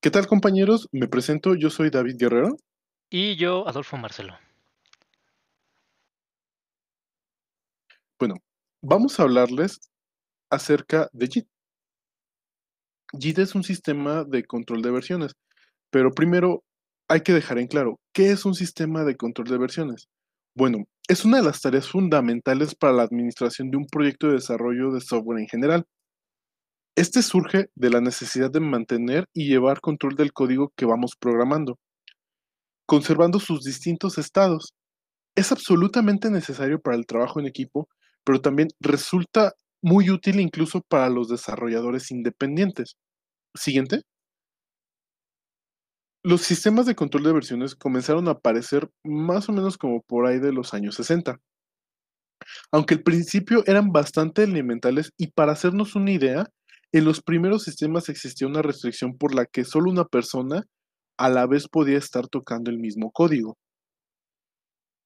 ¿Qué tal compañeros? Me presento, yo soy David Guerrero. Y yo, Adolfo Marcelo. Bueno, vamos a hablarles acerca de JIT. JIT es un sistema de control de versiones, pero primero hay que dejar en claro, ¿qué es un sistema de control de versiones? Bueno, es una de las tareas fundamentales para la administración de un proyecto de desarrollo de software en general. Este surge de la necesidad de mantener y llevar control del código que vamos programando, conservando sus distintos estados. Es absolutamente necesario para el trabajo en equipo, pero también resulta muy útil incluso para los desarrolladores independientes. Siguiente. Los sistemas de control de versiones comenzaron a aparecer más o menos como por ahí de los años 60. Aunque al principio eran bastante elementales y para hacernos una idea, en los primeros sistemas existía una restricción por la que solo una persona a la vez podía estar tocando el mismo código.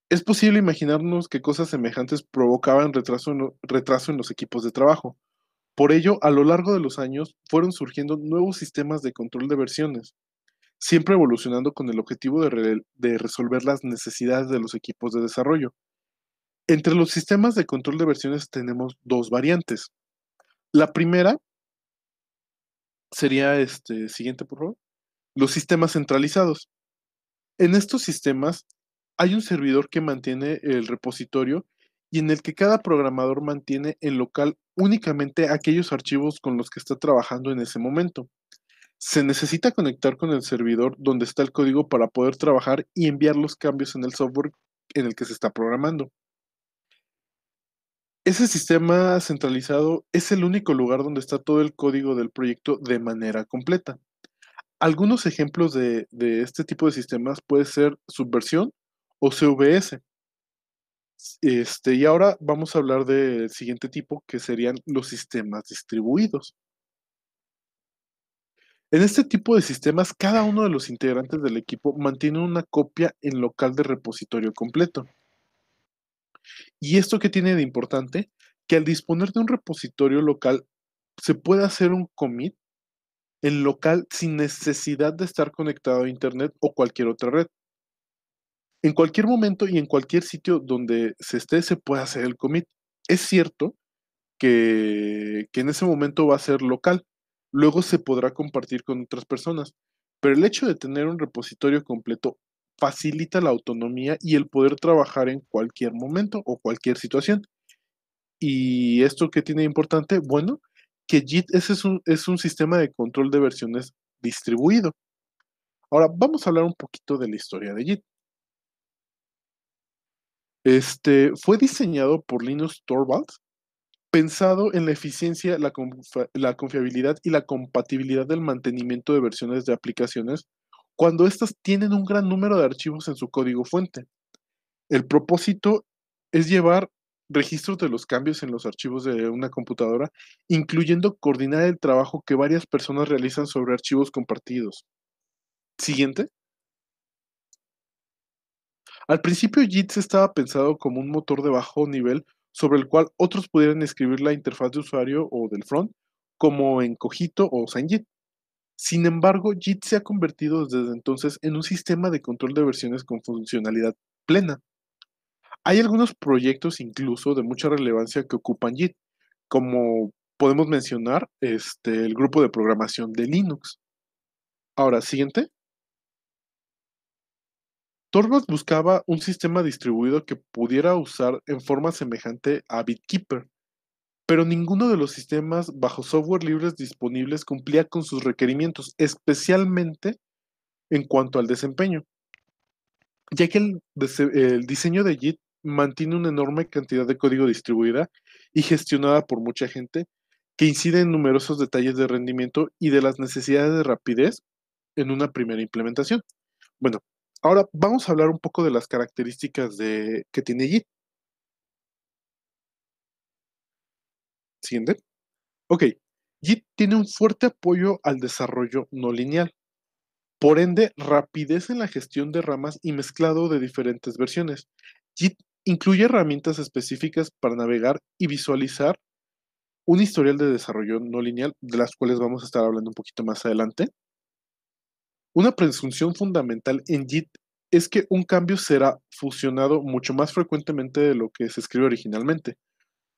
Es posible imaginarnos que cosas semejantes provocaban retraso en, los equipos de trabajo. Por ello, a lo largo de los años fueron surgiendo nuevos sistemas de control de versiones, siempre evolucionando con el objetivo de, de, resolver las necesidades de los equipos de desarrollo. Entre los sistemas de control de versiones tenemos dos variantes. La primera sería este siguiente, por favor. Los sistemas centralizados. En estos sistemas hay un servidor que mantiene el repositorio y en el que cada programador mantiene en local únicamente aquellos archivos con los que está trabajando en ese momento. Se necesita conectar con el servidor donde está el código para poder trabajar y enviar los cambios en el software en el que se está programando. Ese sistema centralizado es el único lugar donde está todo el código del proyecto de manera completa. Algunos ejemplos de, este tipo de sistemas puede ser Subversión o CVS. Este, y ahora vamos a hablar del siguiente tipo, que serían los sistemas distribuidos. En este tipo de sistemas, cada uno de los integrantes del equipo mantiene una copia en local de repositorio completo. ¿Y esto qué tiene de importante? Que al disponer de un repositorio local, se puede hacer un commit en local sin necesidad de estar conectado a Internet o cualquier otra red. En cualquier momento y en cualquier sitio donde se esté, se puede hacer el commit. Es cierto que, que en ese momento va a ser local, luego se podrá compartir con otras personas, pero el hecho de tener un repositorio completo facilita la autonomía y el poder trabajar en cualquier momento o cualquier situación. ¿Y esto qué tiene de importante? Bueno, que JIT es un, es un sistema de control de versiones distribuido. Ahora, vamos a hablar un poquito de la historia de JIT. Este, fue diseñado por Linus Torvalds, pensado en la eficiencia, la, confiabilidad y la compatibilidad del mantenimiento de versiones de aplicaciones cuando éstas tienen un gran número de archivos en su código fuente. El propósito es llevar registros de los cambios en los archivos de una computadora, incluyendo coordinar el trabajo que varias personas realizan sobre archivos compartidos. Siguiente. Al principio JITS estaba pensado como un motor de bajo nivel sobre el cual otros pudieran escribir la interfaz de usuario o del front, como en Cojito o SignJIT. Sin embargo, JIT se ha convertido desde entonces en un sistema de control de versiones con funcionalidad plena. Hay algunos proyectos incluso de mucha relevancia que ocupan JIT, como podemos mencionar este, el grupo de programación de Linux. Ahora, siguiente. Torvalds buscaba un sistema distribuido que pudiera usar en forma semejante a BitKeeper, pero ninguno de los sistemas bajo software libres disponibles cumplía con sus requerimientos, especialmente en cuanto al desempeño, ya que el, diseño de JIT mantiene una enorme cantidad de código distribuida y gestionada por mucha gente que incide en numerosos detalles de rendimiento y de las necesidades de rapidez en una primera implementación. Bueno, ahora vamos a hablar un poco de las características de, que tiene JIT. Ok, Git tiene un fuerte apoyo al desarrollo no lineal. Por ende, rapidez en la gestión de ramas y mezclado de diferentes versiones. JIT incluye herramientas específicas para navegar y visualizar un historial de desarrollo no lineal, de las cuales vamos a estar hablando un poquito más adelante. Una presunción fundamental en Git es que un cambio será fusionado mucho más frecuentemente de lo que se escribe originalmente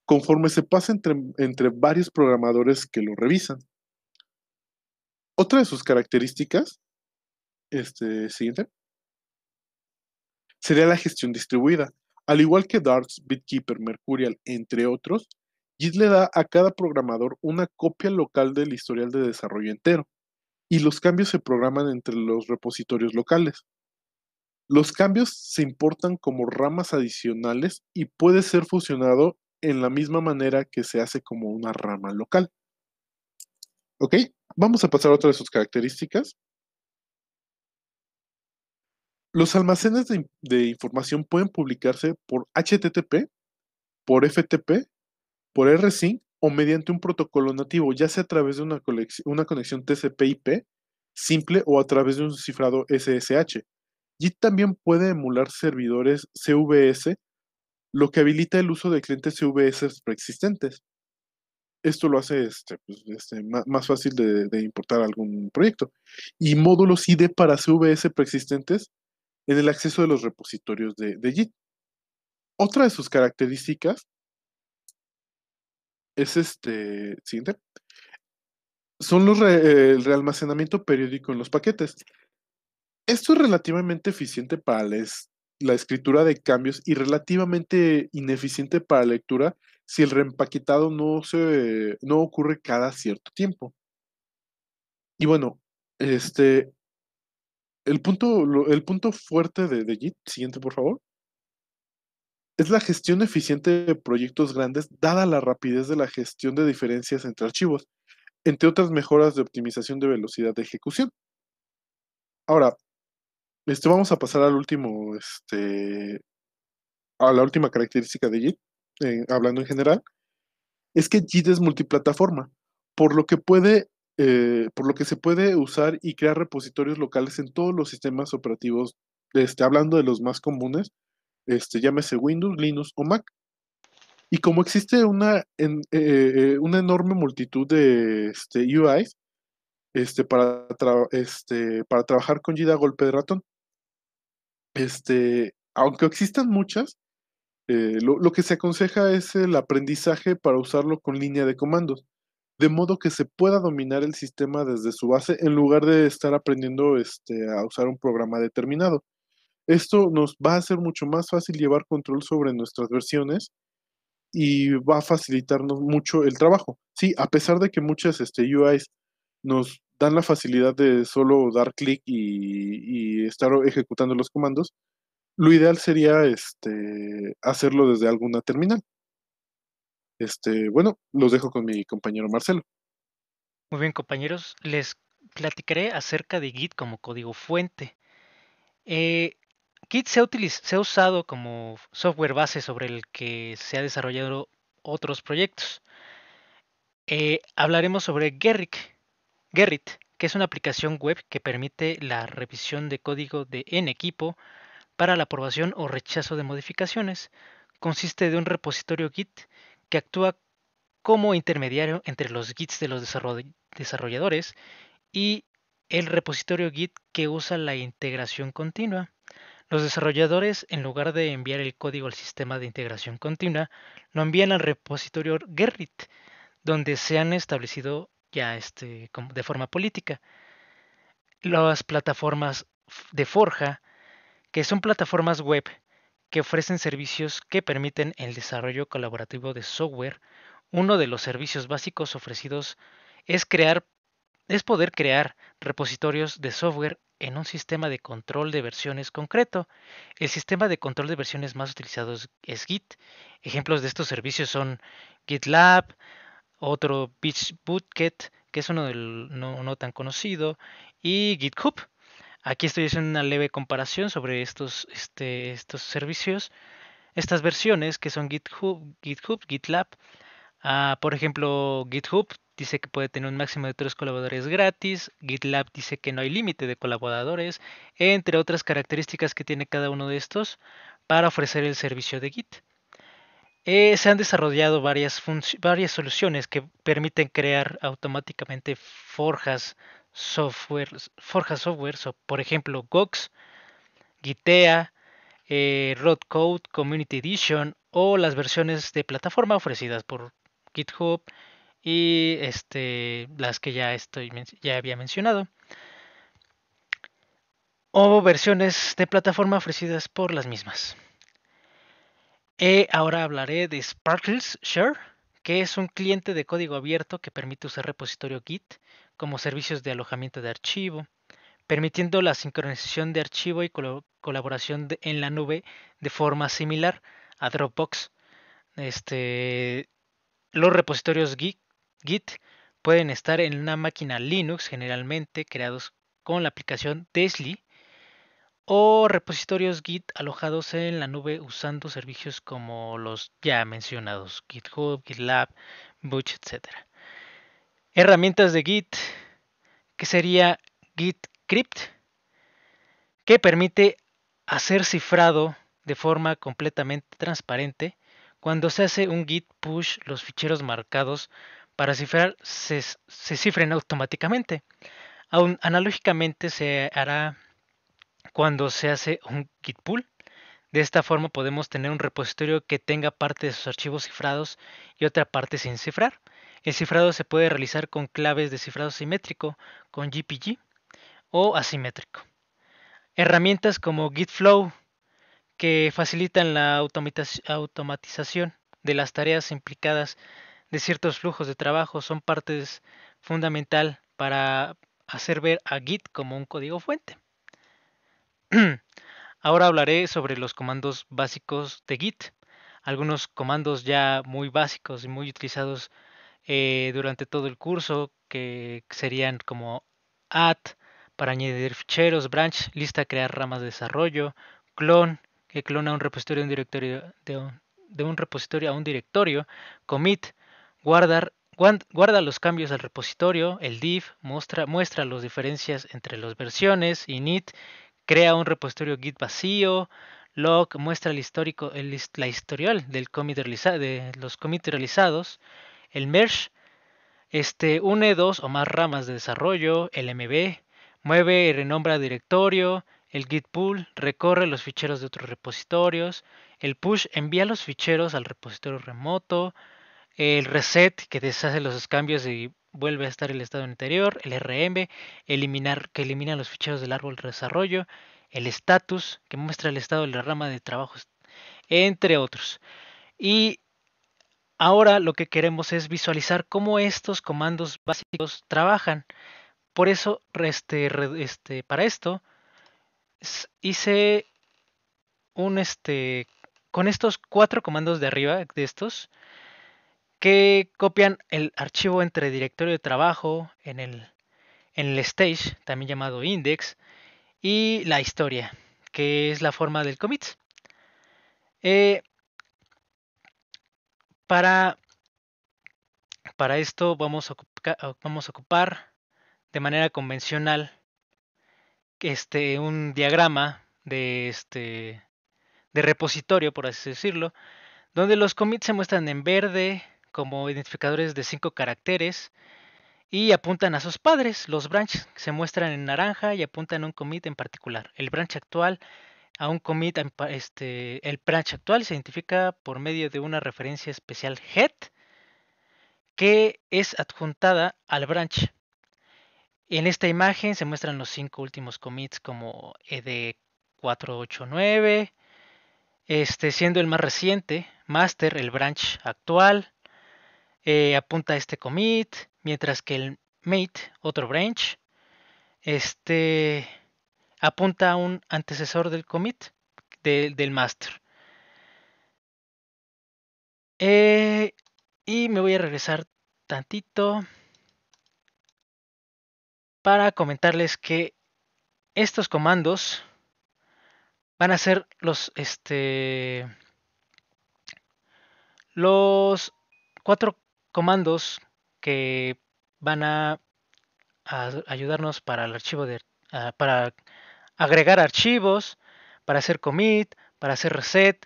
conforme se pasa entre, varios programadores que lo revisan. Otra de sus características, este siguiente, sería la gestión distribuida. Al igual que Darts, Bitkeeper, Mercurial, entre otros, Git le da a cada programador una copia local del historial de desarrollo entero, y los cambios se programan entre los repositorios locales. Los cambios se importan como ramas adicionales y puede ser fusionado en la misma manera que se hace como una rama local. ¿Ok? Vamos a pasar a otra de sus características. Los almacenes de, información pueden publicarse por HTTP, por FTP, por RSync o mediante un protocolo nativo, ya sea a través de una, conexión TCP/IP simple o a través de un cifrado SSH. Git también puede emular servidores CVS lo que habilita el uso de clientes CVS preexistentes. Esto lo hace este, pues, este, más, fácil de, importar algún proyecto. Y módulos ID para CVS preexistentes en el acceso de los repositorios de, JIT. Otra de sus características es este, siguiente, son los el realmacenamiento periódico en los paquetes. Esto es relativamente eficiente para, les, la escritura de cambios y relativamente ineficiente para lectura si el reempaquetado no, se, ocurre cada cierto tiempo. Y bueno, este, el, punto, el punto fuerte de, de siguiente por favor, es la gestión eficiente de proyectos grandes dada la rapidez de la gestión de diferencias entre archivos, entre otras mejoras de optimización de velocidad de ejecución. Ahora, este, vamos a pasar al último, este, a la última característica de JIT, eh, hablando en general, es que JIT es multiplataforma, por lo que puede, eh, por lo que se puede usar y crear repositorios locales en todos los sistemas operativos, este, hablando de los más comunes, este, llámese Windows, Linux o Mac. Y como existe una, eh, una enorme multitud de este, UIs, este, para, este, para trabajar con JIT a golpe de ratón este, aunque existan muchas, eh, lo, que se aconseja es el aprendizaje para usarlo con línea de comandos, de modo que se pueda dominar el sistema desde su base en lugar de estar aprendiendo este, a usar un programa determinado. Esto nos va a hacer mucho más fácil llevar control sobre nuestras versiones y va a facilitarnos mucho el trabajo. Sí, a pesar de que muchas este, UIs nos dan la facilidad de solo dar clic y, estar ejecutando los comandos, lo ideal sería este, hacerlo desde alguna terminal. Este, bueno, los dejo con mi compañero Marcelo. Muy bien, compañeros, les platicaré acerca de Git como código fuente. Eh, Git se ha, usado como software base sobre el que se ha desarrollado otros proyectos. Eh, hablaremos sobre Gerrick, Gerrit, que es una aplicación web que permite la revisión de código de en equipo para la aprobación o rechazo de modificaciones. Consiste de un repositorio Git que actúa como intermediario entre los Gits de los desarrolladores y el repositorio Git que usa la integración continua. Los desarrolladores, en lugar de enviar el código al sistema de integración continua, lo envían al repositorio Gerrit, donde se han establecido ya este, de forma política. Las plataformas de Forja, que son plataformas web que ofrecen servicios que permiten el desarrollo colaborativo de software, uno de los servicios básicos ofrecidos es crear es poder crear repositorios de software en un sistema de control de versiones concreto. El sistema de control de versiones más utilizado es Git. Ejemplos de estos servicios son GitLab, otro Beach que es uno del, no, tan conocido, y GitHub. Aquí estoy haciendo una leve comparación sobre estos, este, estos servicios, estas versiones que son GitHub, GitLab. Ah, por ejemplo, GitHub dice que puede tener un máximo de tres colaboradores gratis, GitLab dice que no hay límite de colaboradores, entre otras características que tiene cada uno de estos para ofrecer el servicio de Git. Eh, se han desarrollado varias, soluciones que permiten crear automáticamente forjas software, forjas software por ejemplo Gox, Gitea, eh, Community Edition o las versiones de plataforma ofrecidas por GitHub y este, las que ya, estoy, ya había mencionado. O versiones de plataforma ofrecidas por las mismas. Eh, ahora hablaré de Sparkles Share, que es un cliente de código abierto que permite usar repositorio Git como servicios de alojamiento de archivo, permitiendo la sincronización de archivo y colaboración en la nube de forma similar a Dropbox. Este, los repositorios Git, pueden estar en una máquina Linux generalmente creados con la aplicación Desli o repositorios Git alojados en la nube usando servicios como los ya mencionados, GitHub, GitLab, Butch, etc. Herramientas de Git, que sería GitCrypt, que permite hacer cifrado de forma completamente transparente. Cuando se hace un Git push, los ficheros marcados para cifrar se, cifren automáticamente. Aún, analógicamente se hará cuando se hace un git pull. De esta forma podemos tener un repositorio que tenga parte de sus archivos cifrados y otra parte sin cifrar. El cifrado se puede realizar con claves de cifrado simétrico, con GPG o asimétrico. Herramientas como GitFlow, que facilitan la automatización de las tareas implicadas de ciertos flujos de trabajo, son partes fundamental para hacer ver a Git como un código fuente. Ahora hablaré sobre los comandos básicos de Git, algunos comandos ya muy básicos y muy utilizados eh, durante todo el curso, que serían como add para añadir ficheros, branch, lista, crear ramas de desarrollo, clone, que clona un repositorio a un directorio de un, repositorio a un directorio, commit, guardar guarda los cambios al repositorio, el div, muestra, muestra las diferencias entre las versiones, init crea un repositorio Git vacío, log muestra el histórico, la historial del commit de los commits realizados, el merge este, une dos o más ramas de desarrollo, el MB, mueve y renombra directorio, el git pull recorre los ficheros de otros repositorios, el push envía los ficheros al repositorio remoto, el reset que deshace los cambios y vuelve a estar el estado anterior, el RM, eliminar, que elimina los ficheros del árbol de desarrollo, el status, que muestra el estado de la rama de trabajos, entre otros. Y ahora lo que queremos es visualizar cómo estos comandos básicos trabajan. Por eso, este, este, para esto, hice un este, con estos cuatro comandos de arriba, de estos, que copian el archivo entre directorio de trabajo en el, stage, también llamado index, y la historia, que es la forma del commit. Eh, para, para esto vamos a, vamos a ocupar de manera convencional este, un diagrama de, este, de repositorio, por así decirlo, donde los commits se muestran en verde, como identificadores de cinco caracteres y apuntan a sus padres. Los branches se muestran en naranja y apuntan a un commit en particular. El branch actual a un commit, este, el branch actual se identifica por medio de una referencia especial head que es adjuntada al branch. En esta imagen se muestran los cinco últimos commits como ED489, este, siendo el más reciente, master, el branch actual, eh, apunta a este commit, mientras que el mate, otro branch, este, apunta a un antecesor del commit, del master. Eh, y me voy a regresar tantito para comentarles que estos comandos van a ser los este los cuatro comandos que van a, ayudarnos para el archivo de, ah, para agregar archivos, para hacer commit, para hacer reset,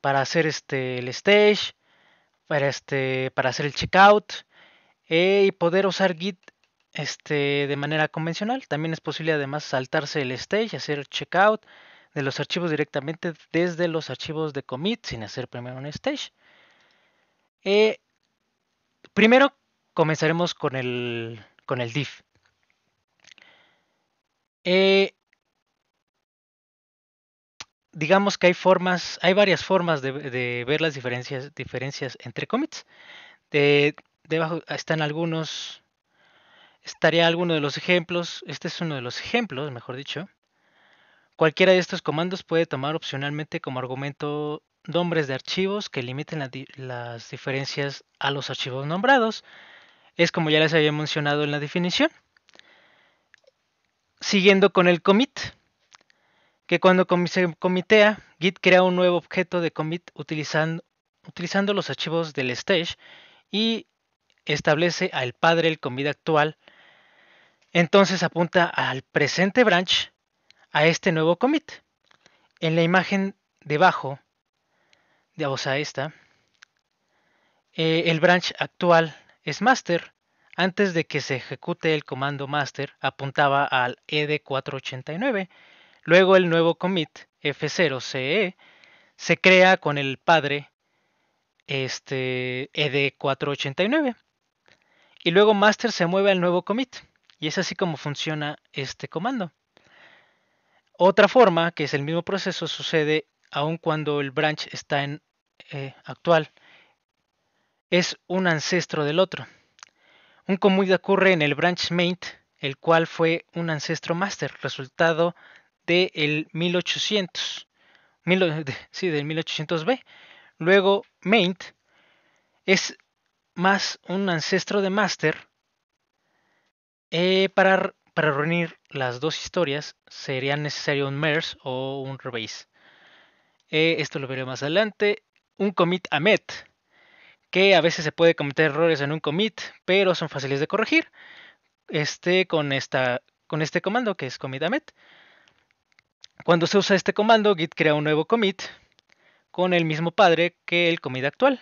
para hacer este el stage, para este para hacer el checkout eh, y poder usar Git este de manera convencional. También es posible además saltarse el stage, hacer checkout de los archivos directamente desde los archivos de commit sin hacer primero un stage. Eh, Primero comenzaremos con el, con div. Eh, digamos que hay formas, hay varias formas de, ver las diferencias, diferencias entre commits. De, debajo están algunos, estaría alguno de los ejemplos. Este es uno de los ejemplos, mejor dicho. Cualquiera de estos comandos puede tomar opcionalmente como argumento nombres de archivos que limiten las diferencias a los archivos nombrados. Es como ya les había mencionado en la definición. Siguiendo con el commit, que cuando se comitea, Git crea un nuevo objeto de commit utilizando, utilizando los archivos del stage y establece al padre el commit actual. Entonces apunta al presente branch a este nuevo commit. En la imagen debajo o a esta, eh, el branch actual es master. Antes de que se ejecute el comando master, apuntaba al ED489. Luego el nuevo commit F0CE e se crea con el padre este, ED489. Y luego master se mueve al nuevo commit. Y es así como funciona este comando. Otra forma, que es el mismo proceso, sucede aun cuando el branch está en eh, actual es un ancestro del otro. Un común ocurre en el branch main, el cual fue un ancestro master, resultado del de 1800, sí, del 1800B. Luego main es más un ancestro de master. Eh, para, para reunir las dos historias sería necesario un merge o un rebase. Eh, esto lo veré más adelante un commit a que a veces se puede cometer errores en un commit, pero son fáciles de corregir. Este con esta con este comando que es commit a met. Cuando se usa este comando, git crea un nuevo commit con el mismo padre que el commit actual.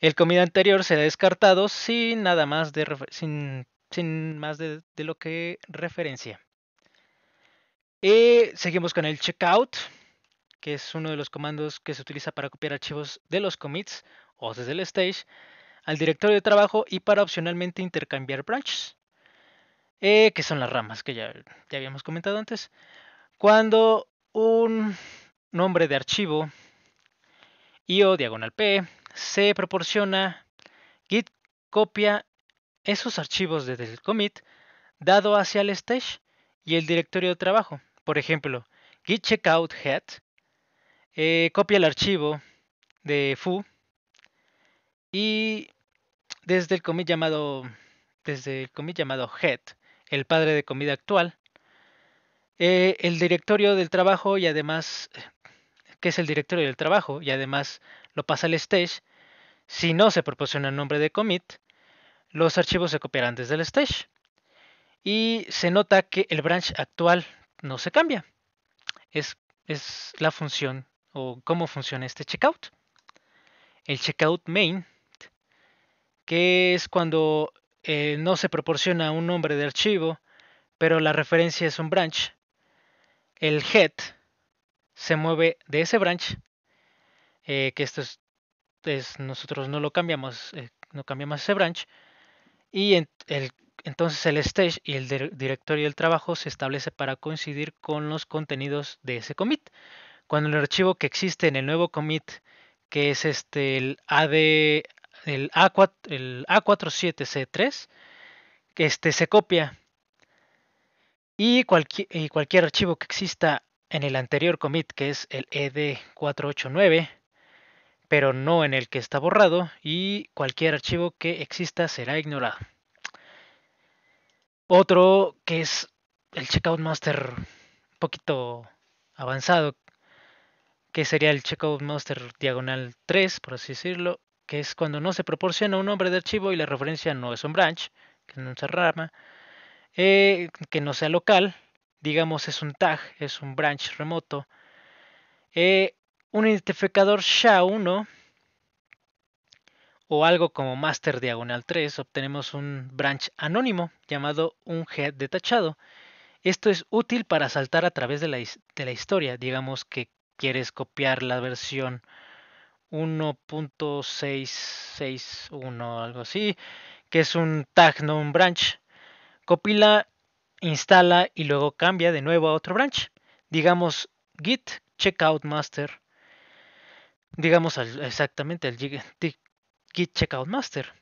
El commit anterior será descartado sin nada más de sin, más de, de, lo que referencia. Y eh, seguimos con el checkout que es uno de los comandos que se utiliza para copiar archivos de los commits o desde el stage al directorio de trabajo y para opcionalmente intercambiar branches, eh, que son las ramas que ya, ya habíamos comentado antes. Cuando un nombre de archivo IO diagonal P se proporciona, Git copia esos archivos desde el commit dado hacia el stage y el directorio de trabajo. Por ejemplo, git checkout head eh, copia el archivo de foo y desde el commit llamado desde el commit llamado head, el padre de comida actual, eh, el directorio del trabajo y además que es el directorio del trabajo y además lo pasa al stage. Si no se proporciona el nombre de commit, los archivos se copiarán desde el stage. Y se nota que el branch actual no se cambia. Es, es la función o cómo funciona este checkout. El checkout main, que es cuando eh, no se proporciona un nombre de archivo, pero la referencia es un branch. El head se mueve de ese branch, eh, que esto es, nosotros no lo cambiamos, eh, no cambiamos ese branch, y entonces el stage y el directorio del trabajo se establece para coincidir con los contenidos de ese commit cuando el archivo que existe en el nuevo commit, que es este el a A47C3, que este se copia. Y, y cualquier archivo que exista en el anterior commit, que es el ED489, pero no en el que está borrado, y cualquier archivo que exista será ignorado. Otro que es el checkout master un poquito avanzado que sería el Checkout master diagonal 3, por así decirlo, que es cuando no se proporciona un nombre de archivo y la referencia no es un branch, que no se rama, eh, que no sea local, digamos es un tag, es un branch remoto, eh, un identificador SHA-1 o algo como master diagonal 3, obtenemos un branch anónimo llamado un head detachado. Esto es útil para saltar a través de la historia, digamos que quieres copiar la versión 1.661 algo así, que es un tag no un branch. Copila, instala y luego cambia de nuevo a otro branch. Digamos git checkout master. Digamos exactamente el git checkout master.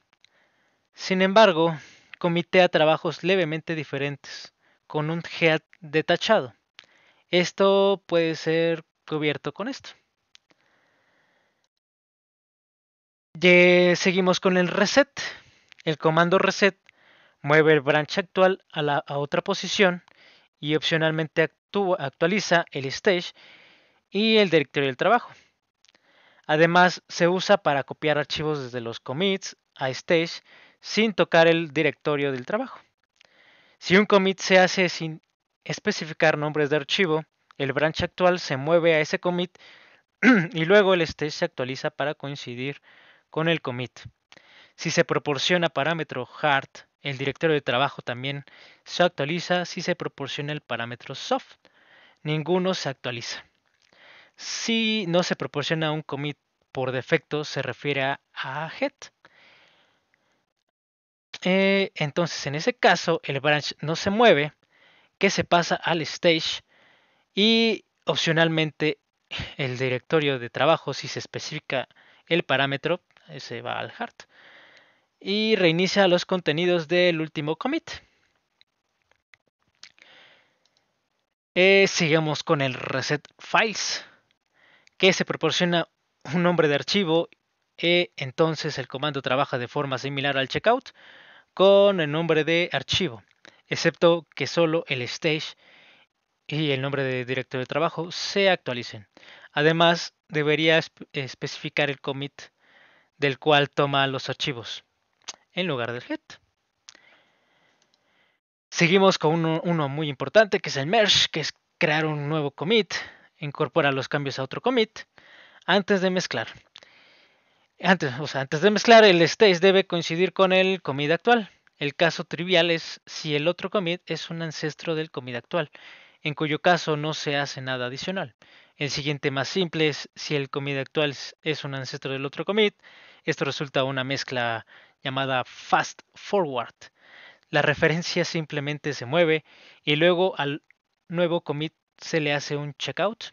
Sin embargo, comitea trabajos levemente diferentes con un head detachado. Esto puede ser cubierto con esto. seguimos con el reset. El comando reset mueve el branch actual a, otra posición y opcionalmente actualiza el stage y el directorio del trabajo. Además, se usa para copiar archivos desde los commits a stage sin tocar el directorio del trabajo. Si un commit se hace sin especificar nombres de archivo, el branch actual se mueve a ese commit y luego el stage se actualiza para coincidir con el commit. Si se proporciona parámetro hard, el directorio de trabajo también se actualiza si se proporciona el parámetro soft. Ninguno se actualiza. Si no se proporciona un commit por defecto, se refiere a head. Eh, entonces, en ese caso, el branch no se mueve, que se pasa al stage y opcionalmente el directorio de trabajo, si se especifica el parámetro, se va al hard. Y reinicia los contenidos del último commit. Eh, sigamos con el reset files, que se proporciona un nombre de archivo. Y eh, entonces el comando trabaja de forma similar al checkout con el nombre de archivo, excepto que solo el stage y el nombre de director de trabajo se actualicen. Además, debería especificar el commit del cual toma los archivos, en lugar del head. Seguimos con uno, muy importante, que es el merge, que es crear un nuevo commit, incorporar los cambios a otro commit, antes de mezclar. Antes, antes de mezclar, el stage debe coincidir con el commit actual. El caso trivial es si el otro commit es un ancestro del commit actual en cuyo caso no se hace nada adicional. El siguiente más simple es si el commit actual es un ancestro del otro commit, esto resulta una mezcla llamada fast forward. La referencia simplemente se mueve y luego al nuevo commit se le hace un checkout.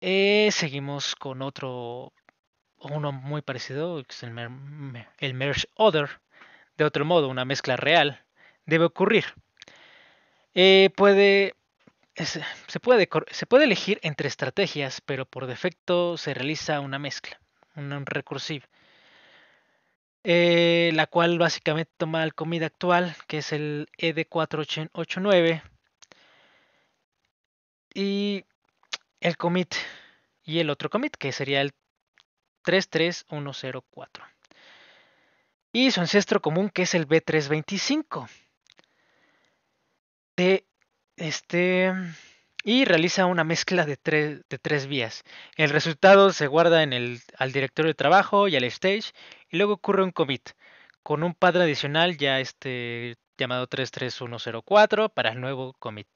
Eh, seguimos con otro, uno muy parecido, que es el, el merge other. De otro modo, una mezcla real debe ocurrir eh, puede, se, puede, se puede elegir entre estrategias, pero por defecto se realiza una mezcla, un recursivo. Eh, la cual básicamente toma el commit actual, que es el ED489, y el commit, y el otro commit, que sería el 33104. Y su ancestro común, que es el B325 este, y realiza una mezcla de tres, de tres vías. El resultado se guarda en el, al directorio de trabajo y al stage y luego ocurre un commit con un padre adicional ya este, llamado 33104 para el nuevo commit.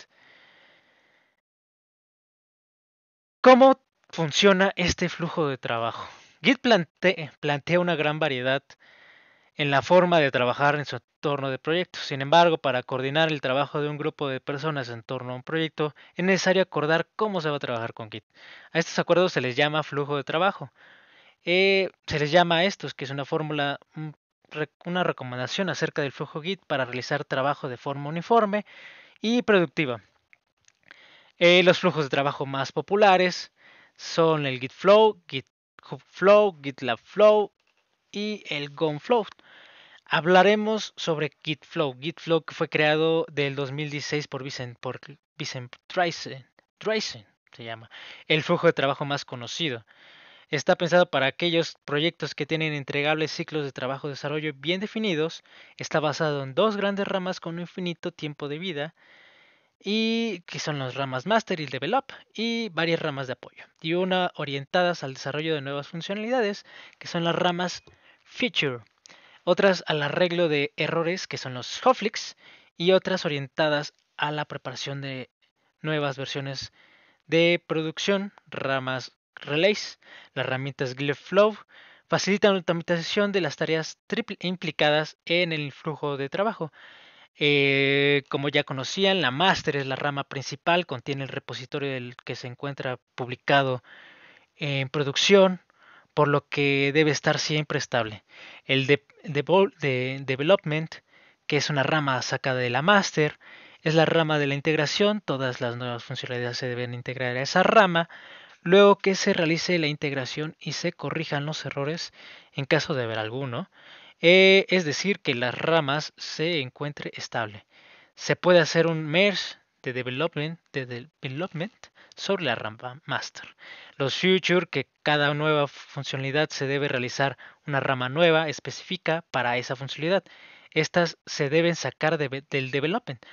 ¿Cómo funciona este flujo de trabajo? Git plantea una gran variedad en la forma de trabajar en su entorno de proyecto. Sin embargo, para coordinar el trabajo de un grupo de personas en torno a un proyecto, es necesario acordar cómo se va a trabajar con Git. A estos acuerdos se les llama flujo de trabajo. Eh, se les llama a estos, que es una fórmula, una recomendación acerca del flujo Git para realizar trabajo de forma uniforme y productiva. Eh, los flujos de trabajo más populares son el Git Flow, GitHub Flow, GitLab Flow y el GonFlow. Flow. Hablaremos sobre GitFlow. GitFlow fue creado del 2016 por Vicent, por se llama, el flujo de trabajo más conocido. Está pensado para aquellos proyectos que tienen entregables ciclos de trabajo de desarrollo bien definidos. Está basado en dos grandes ramas con un infinito tiempo de vida y que son las ramas Master y Develop y varias ramas de apoyo. Y una orientadas al desarrollo de nuevas funcionalidades que son las ramas Feature otras al arreglo de errores que son los Hoflix, y otras orientadas a la preparación de nuevas versiones de producción, ramas relays, las herramientas flow facilitan la automatización de las tareas implicadas en el flujo de trabajo. Eh, como ya conocían, la master es la rama principal, contiene el repositorio del que se encuentra publicado en producción, por lo que debe estar siempre estable. El de, development, que es una rama sacada de la master, es la rama de la integración, todas las nuevas funcionalidades se deben integrar a esa rama, luego que se realice la integración y se corrijan los errores en caso de haber alguno, eh, es decir, que las ramas se encuentre estable. Se puede hacer un merge de development, sobre la rama master. Los future que cada nueva funcionalidad se debe realizar una rama nueva específica para esa funcionalidad. Estas se deben sacar del development.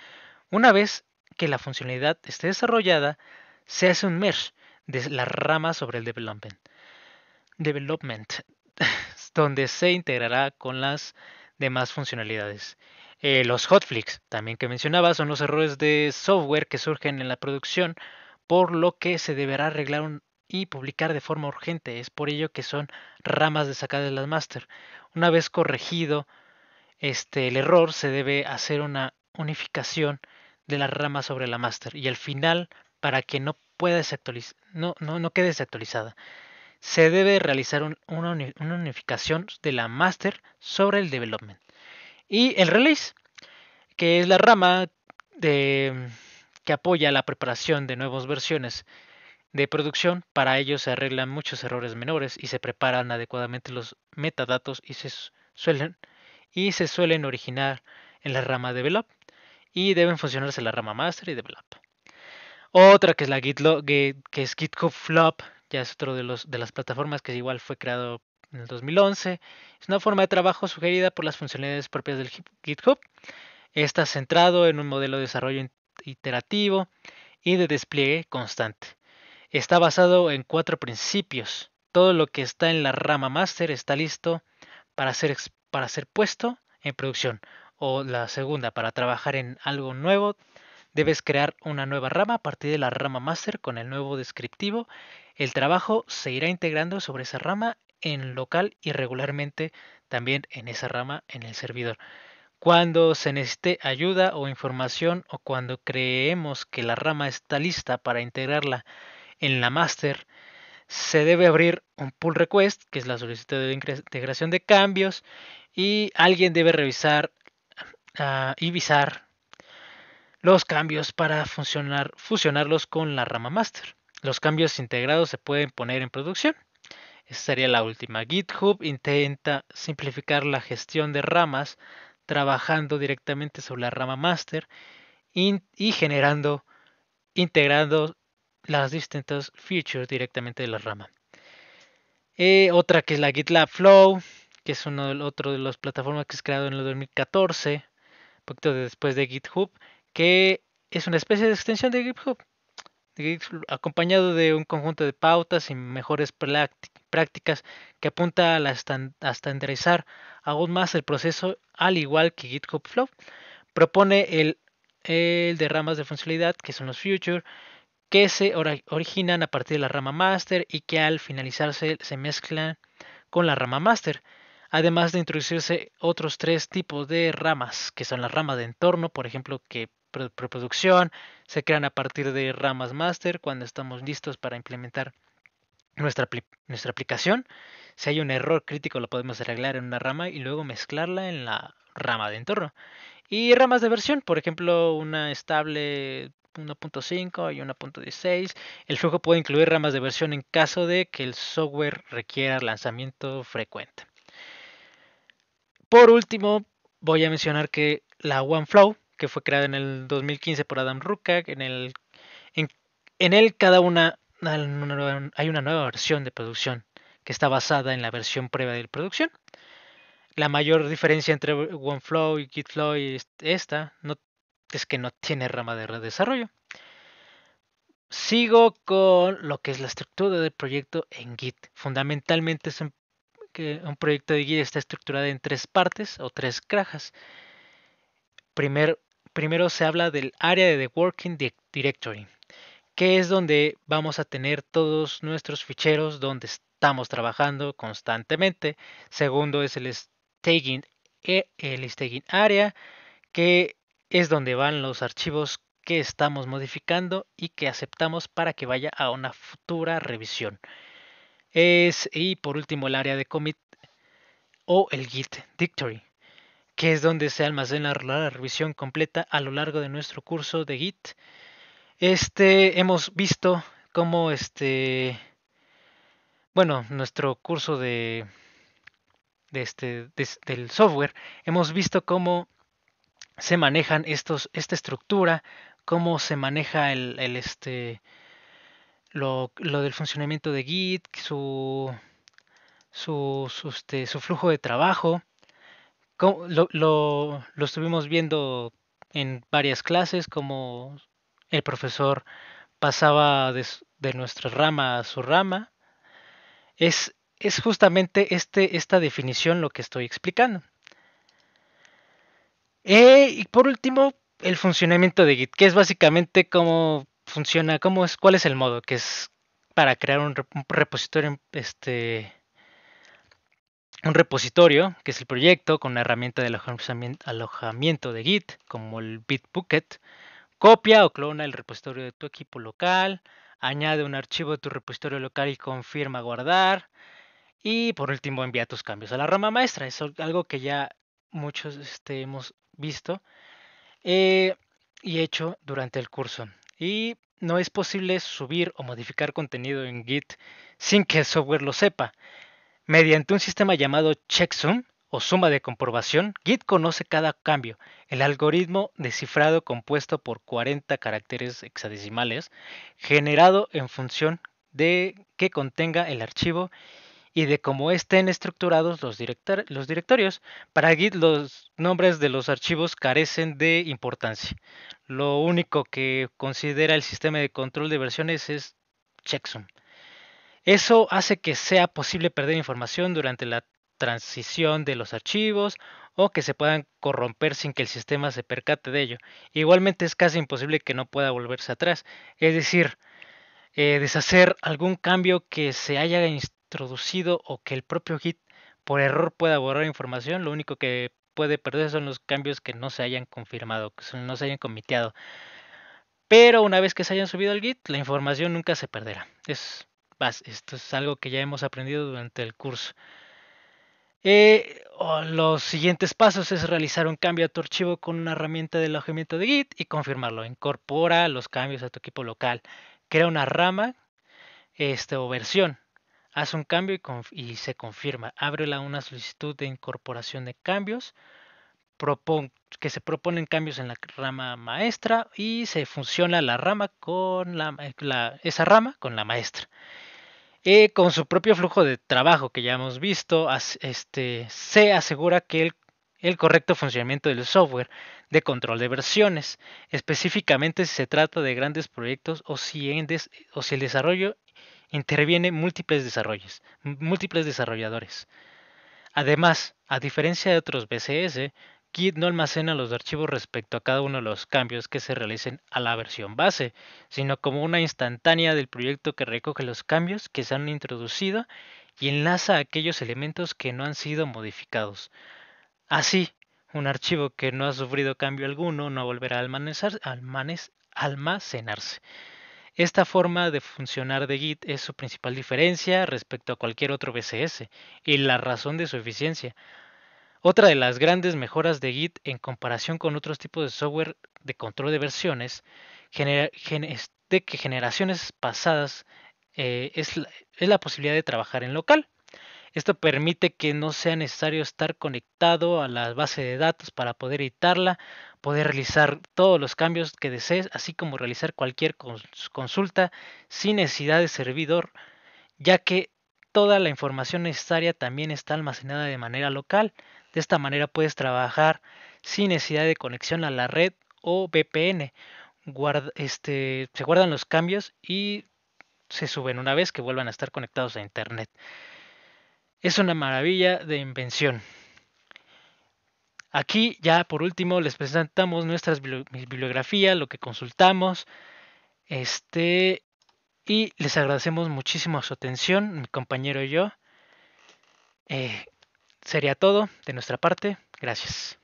Una vez que la funcionalidad esté desarrollada, se hace un merge de la rama sobre el development. Development, donde se integrará con las demás funcionalidades. Eh, los hotflix, también que mencionaba, son los errores de software que surgen en la producción, por lo que se deberá arreglar y publicar de forma urgente. Es por ello que son ramas de sacada de las master. Una vez corregido este, el error, se debe hacer una unificación de las ramas sobre la master y al final para que no pueda no, quede desactualizada. Se debe realizar una, una unificación de la master sobre el development. Y el release, que es la rama de, que apoya la preparación de nuevas versiones de producción. Para ello se arreglan muchos errores menores y se preparan adecuadamente los metadatos y se suelen, y se suelen originar en la rama develop y deben funcionarse en la rama master y develop. Otra que es la GitLog, que, es GitHub ya es otro de los de las plataformas que igual fue creado en el 2011. Es una forma de trabajo sugerida por las funcionalidades propias del GitHub. Está centrado en un modelo de desarrollo iterativo y de despliegue constante. Está basado en cuatro principios. Todo lo que está en la rama master está listo para ser, para ser puesto en producción. O la segunda, para trabajar en algo nuevo, debes crear una nueva rama a partir de la rama master con el nuevo descriptivo. El trabajo se irá integrando sobre esa rama en local y regularmente también en esa rama en el servidor. Cuando se necesite ayuda o información o cuando creemos que la rama está lista para integrarla en la master, se debe abrir un pull request, que es la solicitud de integración de cambios, y alguien debe revisar ah, y visar los cambios para funcionar, fusionarlos con la rama master. Los cambios integrados se pueden poner en producción. Esta sería la última. GitHub intenta simplificar la gestión de ramas trabajando directamente sobre la rama master y, generando, integrando las distintas features directamente de la rama. Eh, otra que es la GitLab Flow, que es uno otro de las plataformas que es creado en el 2014, un poquito después de GitHub, que es una especie de extensión de GitHub acompañado de un conjunto de pautas y mejores prácticas prácticas que apunta a, estandarizar aún más el proceso, al igual que GitHub Flow. Propone el, el de ramas de funcionalidad, que son los Future, que se originan a partir de la rama master y que al finalizarse se mezclan con la rama master. Además de introducirse otros tres tipos de ramas, que son las ramas de entorno, por ejemplo, que preproducción se crean a partir de ramas master cuando estamos listos para implementar nuestra, aplicación. Si hay un error crítico lo podemos arreglar en una rama y luego mezclarla en la rama de entorno. Y ramas de versión, por ejemplo, una estable 1.5 y 1.16. El flujo puede incluir ramas de versión en caso de que el software requiera lanzamiento frecuente. Por último, voy a mencionar que la OneFlow, que fue creada en el 2015 por Adam Rukak, en el, en, en él cada una hay una nueva versión de producción que está basada en la versión previa de producción. La mayor diferencia entre OneFlow y GitFlow es esta no, es que no tiene rama de redesarrollo. Sigo con lo que es la estructura del proyecto en Git. Fundamentalmente es un, que un proyecto de Git está estructurado en tres partes o tres cajas. primero se habla del área de The Working Directory que es donde vamos a tener todos nuestros ficheros donde estamos trabajando constantemente. Segundo es el staging, e, el staging area, que es donde van los archivos que estamos modificando y que aceptamos para que vaya a una futura revisión. Es, y por último, el área de commit o el git dictory, que es donde se almacena la revisión completa a lo largo de nuestro curso de git este, hemos visto cómo este, bueno, nuestro curso de, de este, del software, hemos visto cómo se manejan estos, esta estructura, cómo se maneja el, el este, lo, del funcionamiento de Git, su, su, este, su flujo de trabajo. Lo, lo, lo, estuvimos viendo en varias clases, cómo el profesor pasaba de, nuestra rama a su rama. Es, justamente este, esta definición lo que estoy explicando. Eh, y por último, el funcionamiento de Git, que es básicamente cómo funciona, cómo es, cuál es el modo, que es para crear un, repositorio, este, un repositorio, que es el proyecto, con la herramienta de alojamiento de Git, como el Bitbucket, Copia o clona el repositorio de tu equipo local, añade un archivo de tu repositorio local y confirma guardar. Y por último, envía tus cambios a la rama maestra. Es algo que ya muchos este, hemos visto eh, y hecho durante el curso. Y no es posible subir o modificar contenido en Git sin que el software lo sepa. Mediante un sistema llamado checksum, o suma de comprobación, Git conoce cada cambio. El algoritmo de cifrado compuesto por 40 caracteres hexadecimales, generado en función de que contenga el archivo y de cómo estén estructurados los, los directorios. Para Git los nombres de los archivos carecen de importancia. Lo único que considera el sistema de control de versiones es checksum. Eso hace que sea posible perder información durante la transición de los archivos o que se puedan corromper sin que el sistema se percate de ello. Igualmente es casi imposible que no pueda volverse atrás, es decir, eh, deshacer algún cambio que se haya introducido o que el propio Git por error pueda borrar información, lo único que puede perder son los cambios que no se hayan confirmado, que no se hayan comiteado. Pero una vez que se hayan subido al Git, la información nunca se perderá. Es, esto es algo que ya hemos aprendido durante el curso. Eh, los siguientes pasos es realizar un cambio a tu archivo con una herramienta de alojamiento de Git y confirmarlo. Incorpora los cambios a tu equipo local. Crea una rama este, o versión. Haz un cambio y, se confirma. Ábrela una solicitud de incorporación de cambios. que se proponen cambios en la rama maestra y se funciona la rama con la, esa rama con la maestra con su propio flujo de trabajo que ya hemos visto, este, se asegura que el, correcto funcionamiento del software de control de versiones, específicamente si se trata de grandes proyectos o si, o si el desarrollo interviene múltiples desarrollos, múltiples desarrolladores. Además, a diferencia de otros BCS, Git no almacena los archivos respecto a cada uno de los cambios que se realicen a la versión base, sino como una instantánea del proyecto que recoge los cambios que se han introducido y enlaza aquellos elementos que no han sido modificados. Así, un archivo que no ha sufrido cambio alguno no volverá a almacenarse. Esta forma de funcionar de Git es su principal diferencia respecto a cualquier otro BCS y la razón de su eficiencia otra de las grandes mejoras de Git en comparación con otros tipos de software de control de versiones de este, que generaciones pasadas eh, es la posibilidad de trabajar en local. Esto permite que no sea necesario estar conectado a la base de datos para poder editarla, poder realizar todos los cambios que desees, así como realizar cualquier consulta sin necesidad de servidor, ya que toda la información necesaria también está almacenada de manera local. De esta manera puedes trabajar sin necesidad de conexión a la red o VPN. Este, se guardan los cambios y se suben una vez que vuelvan a estar conectados a Internet. Es una maravilla de invención. Aquí ya por último les presentamos nuestra bibliografía, lo que consultamos, este, y les agradecemos muchísimo su atención, mi compañero y yo. Eh, sería todo de nuestra parte. Gracias.